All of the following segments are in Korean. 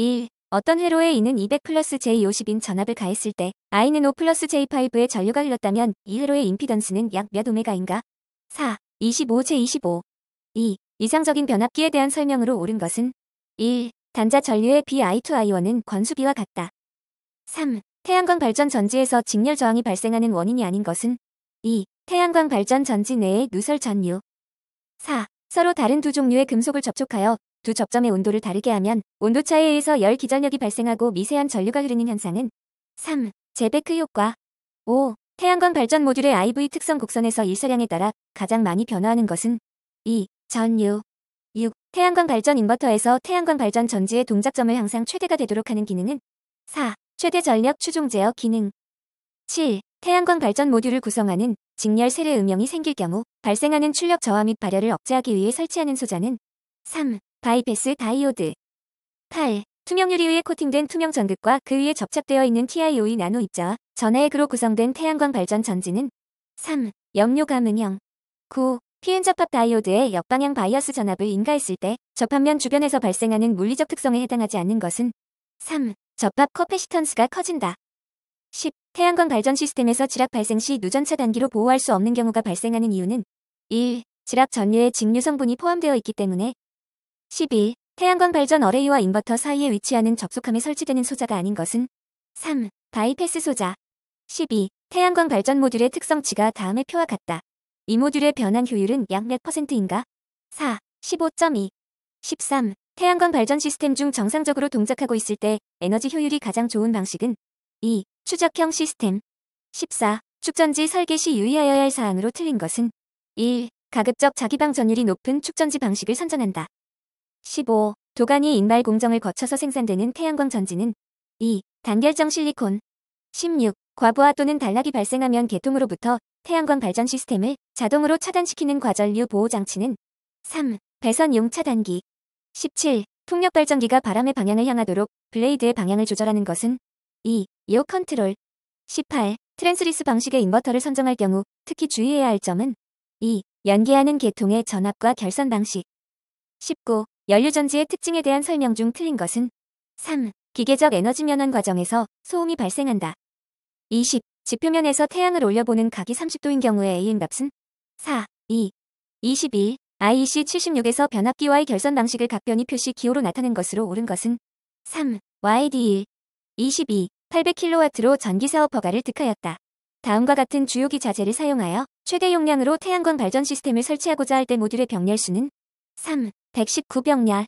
1. 어떤 회로에 이는 200 플러스 J50인 전압을 가했을 때 I는 5 플러스 J5의 전류가 흘렀다면 이 회로의 임피던스는 약 몇 오메가인가? 4. 25 J25 2. 이상적인 변압기에 대한 설명으로 옳은 것은 1. 단자 전류의 BI2I1은 권수비와 같다. 3. 태양광 발전 전지에서 직렬 저항이 발생하는 원인이 아닌 것은 2. 태양광 발전 전지 내의 누설 전류 4. 서로 다른 두 종류의 금속을 접촉하여 두 접점의 온도를 다르게 하면 온도차에 의해서 열 기전력이 발생하고 미세한 전류가 흐르는 현상은 3. 제베크 효과 5. 태양광 발전 모듈의 IV 특성 곡선에서 일서량에 따라 가장 많이 변화하는 것은 2. 전류 6. 태양광 발전 인버터에서 태양광 발전 전지의 동작점을 항상 최대가 되도록 하는 기능은 4. 최대 전력 추종 제어 기능 7. 태양광 발전 모듈을 구성하는 직렬 세례 음영이 생길 경우 발생하는 출력 저하 및 발열을 억제하기 위해 설치하는 소자는 3. 바이패스 다이오드 8. 투명유리 위에 코팅된 투명 전극과 그 위에 접착되어 있는 TiO2 나노 입자와 전해액으로 구성된 태양광 발전 전지는 3. 염료 감응형 9. 피엔접합 다이오드에 역방향 바이어스 전압을 인가했을 때 접합면 주변에서 발생하는 물리적 특성에 해당하지 않는 것은 3. 접합 커패시턴스가 커진다. 10. 태양광 발전 시스템에서 지락 발생 시 누전차 단기로 보호할 수 없는 경우가 발생하는 이유는 1. 지락 전류에 직류 성분이 포함되어 있기 때문에 12. 태양광 발전 어레이와 인버터 사이에 위치하는 접속함에 설치되는 소자가 아닌 것은 3. 바이패스 소자 12. 태양광 발전 모듈의 특성치가 다음의 표와 같다. 이 모듈의 변환 효율은 약 몇 퍼센트인가? 4. 15.2 13. 태양광 발전 시스템 중 정상적으로 동작하고 있을 때 에너지 효율이 가장 좋은 방식은 2. 추적형 시스템 14. 축전지 설계 시 유의하여야 할 사항으로 틀린 것은 1. 가급적 자기방 전율이 높은 축전지 방식을 선정한다. 15. 도가니 인발 공정을 거쳐서 생산되는 태양광 전지는 2. 단결정 실리콘 16. 과부하 또는 단락이 발생하면 개통으로부터 태양광 발전 시스템을 자동으로 차단시키는 과전류 보호 장치는 3. 배선용 차단기 17. 풍력 발전기가 바람의 방향을 향하도록 블레이드의 방향을 조절하는 것은 2. 요 컨트롤 18. 트랜스리스 방식의 인버터를 선정할 경우 특히 주의해야 할 점은 2. 연계하는 계통의 전압과 결선 방식 19. 연료전지의 특징에 대한 설명 중 틀린 것은 3. 기계적 에너지 면환 과정에서 소음이 발생한다. 20. 지표면에서 태양을 올려보는 각이 30도인 경우에 a m 값은 4, 2, 21, IEC 76에서 변압기와의 결선 방식을 각변이 표시 기호로 나타낸 것으로 옳은 것은 3, YD1, 22, 800kW로 전기사업 허가를 득하였다. 다음과 같은 주요기 자재를 사용하여 최대 용량으로 태양광 발전 시스템을 설치하고자 할 때 모듈의 병렬수는 3, 119병야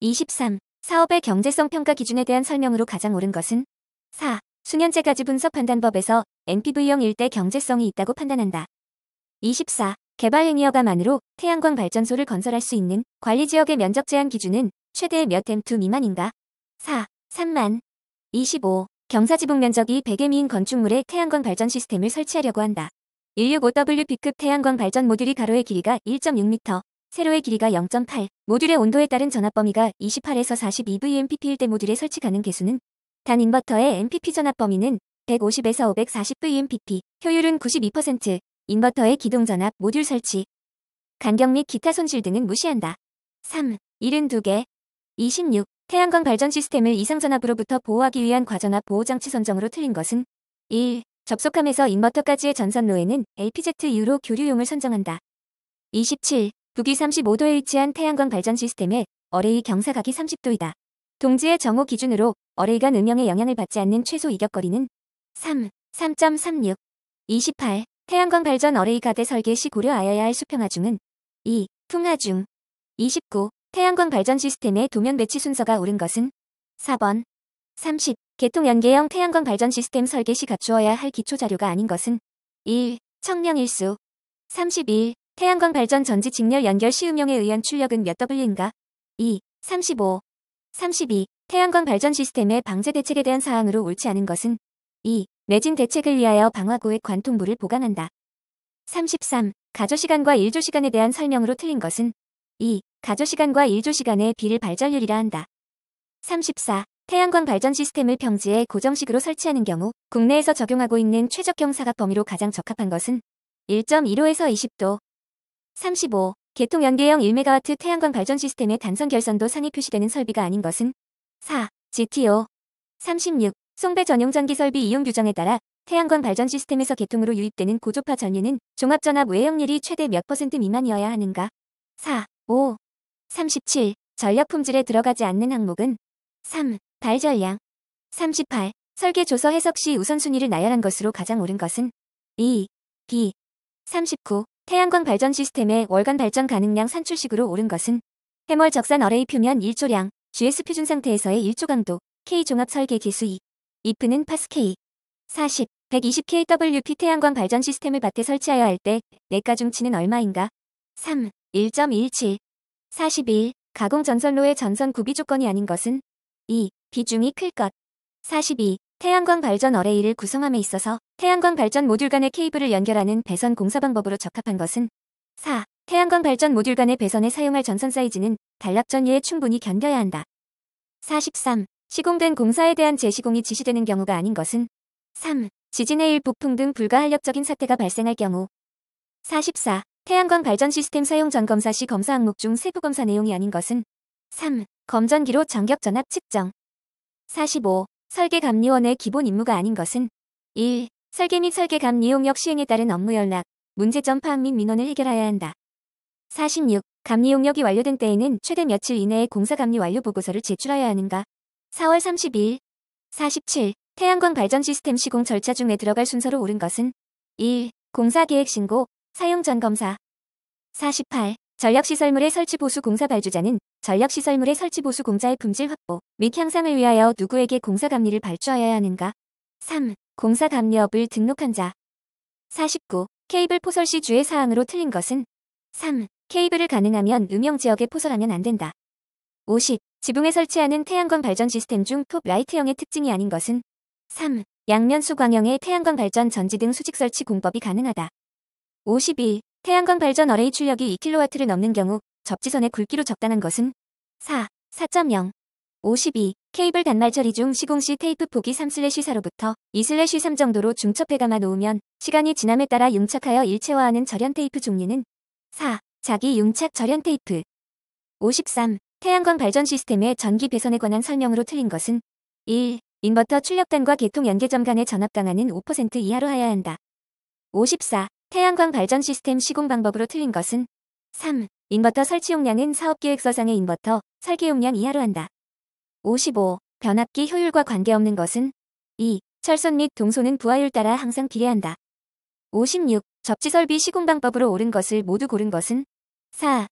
23. 사업의 경제성 평가 기준에 대한 설명으로 가장 옳은 것은 4. 수년제 가지 분석 판단법에서 NPV형 일대 경제성이 있다고 판단한다. 24. 개발 행위허가만으로 태양광 발전소를 건설할 수 있는 관리 지역의 면적 제한 기준은 최대 몇 엠투 미만인가? 4. 3만 25. 경사지붕 면적이 100에 미인 건축물에 태양광 발전 시스템을 설치하려고 한다. 165WP급 태양광 발전 모듈이 가로의 길이가 1.6m, 세로의 길이가 0.8, 모듈의 온도에 따른 전압 범위가 28에서 42vmpp일 때 모듈에 설치 가능 개수는 단 인버터의 MPP 전압 범위는 150에서 540vmpp, 효율은 92%, 인버터의 기동 전압, 모듈 설치, 간격 및 기타 손실 등은 무시한다. 3. 72개 26. 태양광 발전 시스템을 이상 전압으로부터 보호하기 위한 과전압 보호장치 선정으로 틀린 것은 1. 접속함에서 인버터까지의 전선로에는 LPZ 유로 교류용을 선정한다. 27. 북위 35도에 위치한 태양광 발전 시스템의 어레이 경사각이 30도이다. 동지의 정오 기준으로 어레이간 음영의 영향을 받지 않는 최소 이격거리는 3, 3.36, 28. 태양광 발전 어레이 가대 설계 시 고려하여야 할 수평하중은 2, 풍하중, 29. 태양광 발전 시스템의 도면 배치 순서가 옳은 것은 4번, 30. 개통 연계형 태양광 발전 시스템 설계 시 갖추어야 할 기초 자료가 아닌 것은 1. 청명일수 31. 태양광 발전 전지 직렬 연결 시 음용에 의한 출력은 몇 W인가? 2. 35. 32. 태양광 발전 시스템의 방제 대책에 대한 사항으로 옳지 않은 것은 2. 매진 대책을 위하여 방화구의 관통물을 보관한다 33. 가조시간과 일조시간에 대한 설명으로 틀린 것은 2. 가조시간과 일조시간의 비를 발전율이라 한다. 34. 태양광 발전 시스템을 평지에 고정식으로 설치하는 경우 국내에서 적용하고 있는 최적형 사각 범위로 가장 적합한 것은 1.15에서 20도, 35. 개통 연계형 1메가와트 태양광 발전 시스템의 단선 결선도 상위 표시되는 설비가 아닌 것은 4. GTO 36. 송배 전용 전기 설비 이용 규정에 따라 태양광 발전 시스템에서 개통으로 유입되는 고조파 전류는 종합전압 외형률이 최대 몇 퍼센트 미만이어야 하는가? 4. 5. 37. 전력 품질에 들어가지 않는 항목은 3. 발 전량 38. 설계 조서 해석 시 우선순위를 나열한 것으로 가장 옳은 것은 2. B. 39. 태양광 발전 시스템의 월간 발전 가능량 산출식으로 오른 것은 해멀 적산 어레이 표면 1조량, GS 표준 상태에서의 1조 강도, K 종합 설계 개수 2, 이프는 파스 K, 40, 120kWp 태양광 발전 시스템을 밭에 설치하여 할때 내가 중치는 얼마인가? 3, 1.17 41, 가공 전선로의 전선 구비 조건이 아닌 것은 2. 비중이 클 것. 42. 태양광 발전 어레이를 구성함에 있어서 태양광 발전 모듈 간의 케이블을 연결하는 배선 공사 방법으로 적합한 것은 4. 태양광 발전 모듈 간의 배선에 사용할 전선 사이즈는 단락 전예에 충분히 견뎌야 한다. 43. 시공된 공사에 대한 재시공이 지시되는 경우가 아닌 것은 3. 지진의 일 폭풍 등 불가항력적인 사태가 발생할 경우 44. 태양광 발전 시스템 사용 전 검사 시 검사 항목 중 세부 검사 내용이 아닌 것은 3. 검전기로 전격 전압 측정 45. 설계 감리원의 기본 임무가 아닌 것은 1. 설계 및 설계감 이용역 시행에 따른 업무 연락, 문제점 파악 및 민원을 해결하여야 한다. 46. 감리 용역이 완료된 때에는 최대 며칠 이내에 공사 감리 완료 보고서를 제출하여야 하는가? 4월 32일 47. 태양광 발전 시스템 시공 절차 중에 들어갈 순서로 옳은 것은 1. 공사 계획 신고, 사용 전 검사 48. 전력시설물의 설치 보수 공사 발주자는 전력시설물의 설치 보수 공사의 품질 확보 및 향상을 위하여 누구에게 공사 감리를 발주하여야 하는가? 3. 공사 감리업을 등록한 자. 49. 케이블 포설 시 주의 사항으로 틀린 것은 3. 케이블을 가능하면 음영 지역에 포설하면 안 된다. 50. 지붕에 설치하는 태양광 발전 시스템 중 톱 라이트형의 특징이 아닌 것은 3. 양면 수광형의 태양광 발전 전지 등 수직 설치 공법이 가능하다. 51. 태양광 발전 어레이 출력이 2kW를 넘는 경우 접지선의 굵기로 적당한 것은 4. 4.0 52. 케이블 단말 처리 중 시공시 테이프 폭이 3/4부터 로2/3 정도로 중첩해 감아 놓으면 시간이 지남에 따라 융착하여 일체화하는 절연 테이프 종류는 4. 자기 융착 절연 테이프 53. 태양광 발전 시스템의 전기 배선에 관한 설명으로 틀린 것은 1. 인버터 출력단과 계통 연계점 간의 전압 강하는5% 이하로 하여야 한다. 54. 태양광 발전 시스템 시공 방법으로 틀린 것은 3. 인버터 설치 용량은 사업계획서상의 인버터 설계 용량 이하로 한다. 55. 변압기 효율과 관계없는 것은 2. 철선 및 동소는 부하율 따라 항상 비례한다. 56. 접지 설비 시공 방법으로 옳은 것을 모두 고른 것은 4.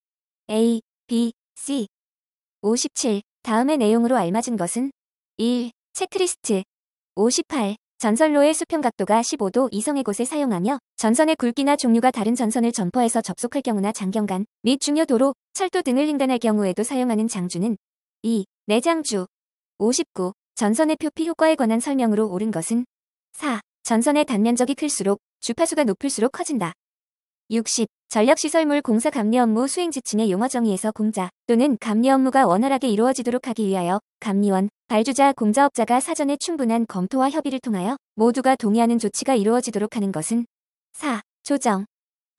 A, B, C 57. 다음의 내용으로 알맞은 것은 1. 체크리스트 58. 전선로의 수평 각도가 15도 이상의 곳에 사용하며 전선의 굵기나 종류가 다른 전선을 점퍼해서 접속할 경우나 장경간 및 중요 도로, 철도 등을 횡단할 경우에도 사용하는 장주는 2. 내장주 59. 전선의 표피 효과에 관한 설명으로 옳은 것은 4. 전선의 단면적이 클수록 주파수가 높을수록 커진다. 60. 전력시설물 공사 감리 업무 수행 지침의 용어 정의에서 공자 또는 감리 업무가 원활하게 이루어지도록 하기 위하여 감리원, 발주자, 공자업자가 사전에 충분한 검토와 협의를 통하여 모두가 동의하는 조치가 이루어지도록 하는 것은 4. 조정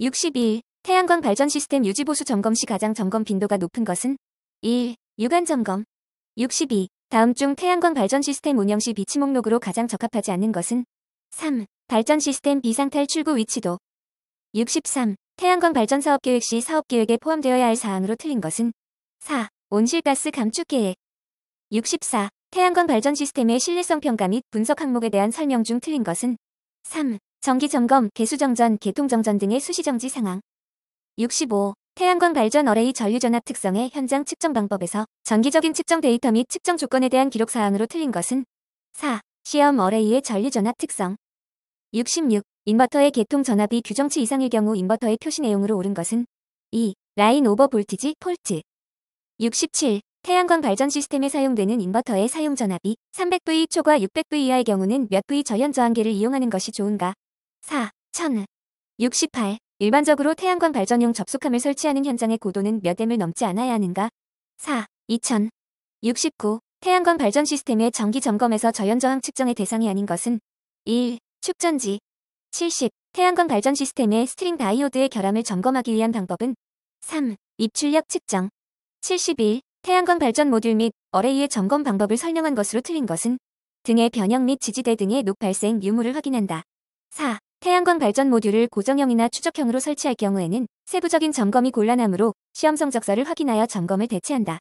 61. 태양광 발전 시스템 유지보수 점검 시 가장 점검 빈도가 높은 것은 1. 육안 점검 62. 다음 중 태양광 발전 시스템 운영 시 비치 목록으로 가장 적합하지 않는 것은 3. 발전 시스템 비상탈 출구 위치도 63. 태양광 발전 사업 계획 시 사업 계획에 포함되어야 할 사항으로 틀린 것은 4. 온실가스 감축 계획 64. 태양광 발전 시스템의 신뢰성 평가 및 분석 항목에 대한 설명 중 틀린 것은 3. 정기 점검, 개수 정전, 개통 정전 등의 수시 정지 상황 65. 태양광 발전 어레이 전류전압 특성의 현장 측정 방법에서 전기적인 측정 데이터 및 측정 조건에 대한 기록 사항으로 틀린 것은 4. 시험 어레이의 전류전압 특성 66. 인버터의 개통 전압이 규정치 이상일 경우 인버터의 표시 내용으로 옳은 것은 2. 라인 오버 볼티지 폴트 67. 태양광 발전 시스템에 사용되는 인버터의 사용 전압이 300V 초과 600V 이하의 경우는 몇 V 전연 저항계를 이용하는 것이 좋은가? 4. 1000. 68. 일반적으로 태양광 발전용 접속함을 설치하는 현장의 고도는 몇 M을 넘지 않아야 하는가? 4. 2000. 69. 태양광 발전 시스템의 정기 점검에서 저연저항 측정의 대상이 아닌 것은 1. 축전지 70. 태양광 발전 시스템의 스트링 다이오드의 결함을 점검하기 위한 방법은 3. 입출력 측정 71. 태양광 발전 모듈 및 어레이의 점검 방법을 설명한 것으로 틀린 것은 등의 변형 및 지지대 등의 녹 발생 유무를 확인한다. 4. 태양광 발전 모듈을 고정형이나 추적형으로 설치할 경우에는 세부적인 점검이 곤란하므로 시험 성적서를 확인하여 점검을 대체한다.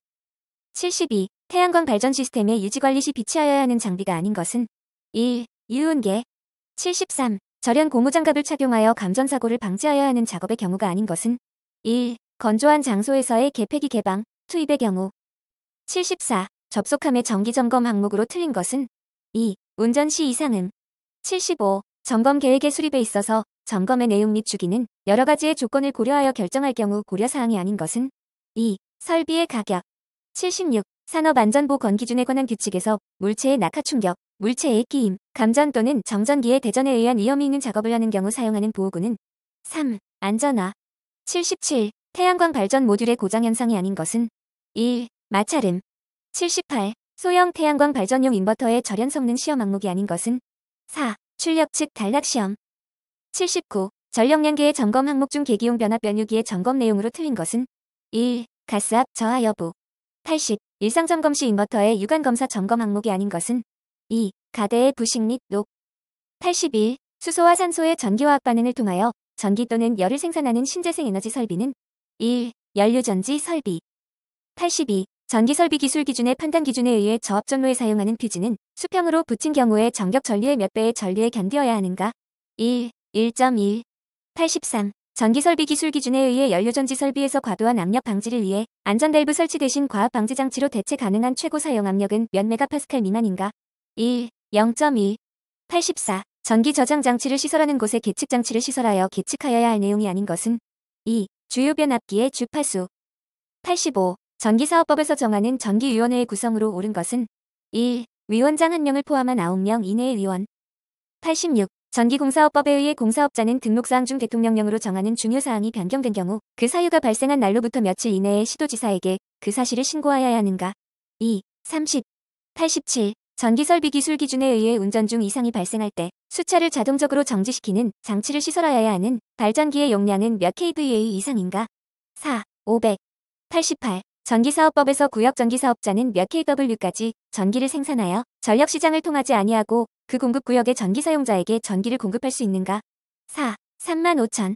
72. 태양광 발전 시스템의 유지관리 시 비치하여야 하는 장비가 아닌 것은 1. 이운계 73. 절연 고무장갑을 착용하여 감전사고를 방지하여야 하는 작업의 경우가 아닌 것은 1. 건조한 장소에서의 개폐기 개방, 투입의 경우 74. 접속함의 정기점검 항목으로 틀린 것은 2. 운전 시 이상음 75. 점검 계획의 수립에 있어서 점검의 내용 및 주기는 여러 가지의 조건을 고려하여 결정할 경우 고려사항이 아닌 것은 2. 설비의 가격 76. 산업안전보건 기준에 관한 규칙에서 물체의 낙하 충격, 물체의 끼임, 감전 또는 정전기의 대전에 의한 위험이 있는 작업을 하는 경우 사용하는 보호구는 3. 안전화 77. 태양광 발전 모듈의 고장 현상이 아닌 것은 1. 마찰음 78. 소형 태양광 발전용 인버터의 절연 성능 시험 항목이 아닌 것은 4. 출력 측 단락 시험 79. 전력량계의 점검 항목 중 계기용 변압 변유기의 점검 내용으로 틀린 것은 1. 가스압 저하 여부 80. 일상 점검 시 인버터의 유관 검사 점검 항목이 아닌 것은 2. 가대의 부식 및 녹 81. 수소와 산소의 전기화학 반응을 통하여 전기 또는 열을 생산하는 신재생 에너지 설비는 1. 연료전지 설비 82. 전기설비 기술 기준의 판단 기준에 의해 저압 전로에 사용하는 퓨즈는 수평으로 붙인 경우에 전격 전류의 몇 배의 전류에 견뎌야 하는가? 1. 1.1 83. 전기설비 기술 기준에 의해 연료전지 설비에서 과도한 압력 방지를 위해 안전밸브 설치 대신 과압 방지 장치로 대체 가능한 최고 사용 압력은 몇 메가파스칼 미만인가? 1. 0.1 84. 전기 저장 장치를 시설하는 곳에 계측 장치를 시설하여 계측하여야 할 내용이 아닌 것은 2. 주요 변압기의 주파수 85. 전기사업법에서 정하는 전기위원회의 구성으로 옳은 것은 1. 위원장 1명을 포함한 9명 이내의 위원 86. 전기공사업법에 의해 공사업자는 등록사항 중 대통령령으로 정하는 중요사항이 변경된 경우 그 사유가 발생한 날로부터 며칠 이내에 시도지사에게 그 사실을 신고하여야 하는가 2. 30. 87. 전기설비 기술 기준에 의해 운전 중 이상이 발생할 때 수차를 자동적으로 정지시키는 장치를 시설하여야 하는 발전기의 용량은 몇 kVA 이상인가? 4. 588. 0 0 전기사업법에서 구역 전기사업자는 몇 kW까지 전기를 생산하여 전력시장을 통하지 아니하고 그 공급구역의 전기사용자에게 전기를 공급할 수 있는가? 4. 3 5 0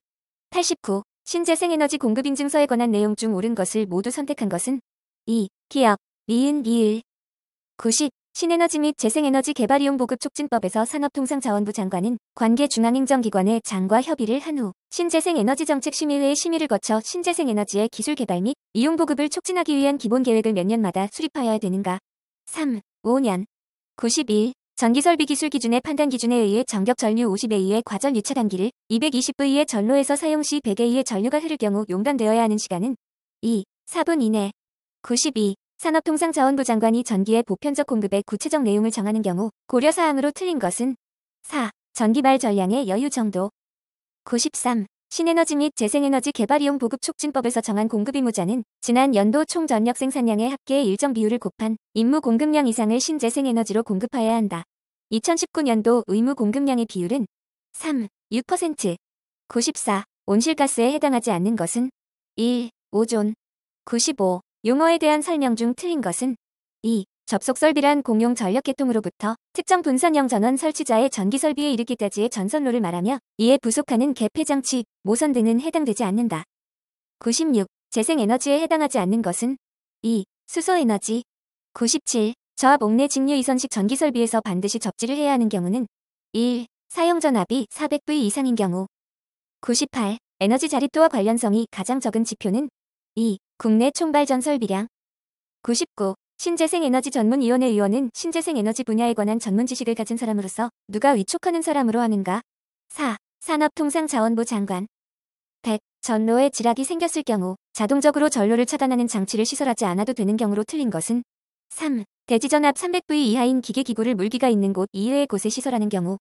89. 신재생에너지 공급인증서에 관한 내용 중 옳은 것을 모두 선택한 것은? 2. 기업, 미은, 미을. 90. 신에너지 및 재생에너지 개발이용 보급 촉진법에서 산업통상자원부 장관은 관계 중앙행정기관의 장과 협의를 한 후 신재생에너지 정책 심의회의 심의를 거쳐 신재생에너지의 기술 개발 및 이용 보급을 촉진하기 위한 기본 계획을 몇 년마다 수립하여야 되는가. 3. 5년 92. 전기설비 기술 기준의 판단 기준에 의해 전격 전류 50A의 과전 유차 단기를 220V의 전로에서 사용 시 100A의 전류가 흐를 경우 용단되어야 하는 시간은 2. 4분 이내 92. 산업통상자원부 장관이 전기의 보편적 공급의 구체적 내용을 정하는 경우 고려사항으로 틀린 것은 4. 전기 발 전량의 여유 정도 93. 신에너지 및 재생에너지 개발이용 보급 촉진법에서 정한 공급 의무자는 지난 연도 총 전력 생산량의 합계의 일정 비율을 곱한 임무 공급량 이상을 신재생에너지로 공급하여야 한다. 2019년도 의무 공급량의 비율은 3, 6%, 94, 온실가스에 해당하지 않는 것은 1, 5존, 95, 용어에 대한 설명 중 틀린 것은 2. 접속 설비란 공용 전력 계통으로부터 특정 분산형 전원 설치자의 전기 설비에 이르기까지의 전선로를 말하며 이에 부속하는 개폐 장치, 모선 등은 해당되지 않는다. 96. 재생 에너지에 해당하지 않는 것은 2. 수소 에너지 97. 저압 옥내 직류 이선식 전기 설비에서 반드시 접지를 해야 하는 경우는 1. 사용 전압이 400V 이상인 경우 98. 에너지 자립도와 관련성이 가장 적은 지표는 2. 국내 총괄 전설 비량 99. 신재생에너지 전문위원회 의원은 신재생에너지 분야에 관한 전문 지식을 가진 사람으로서 누가 위촉하는 사람으로 하는가? 4. 산업통상자원부 장관 100. 전로에 지락이 생겼을 경우 자동적으로 전로를 차단하는 장치를 시설하지 않아도 되는 경우로 틀린 것은 3. 대지전압 300V 이하인 기계기구를 물기가 있는 곳 이외의 곳에 시설하는 경우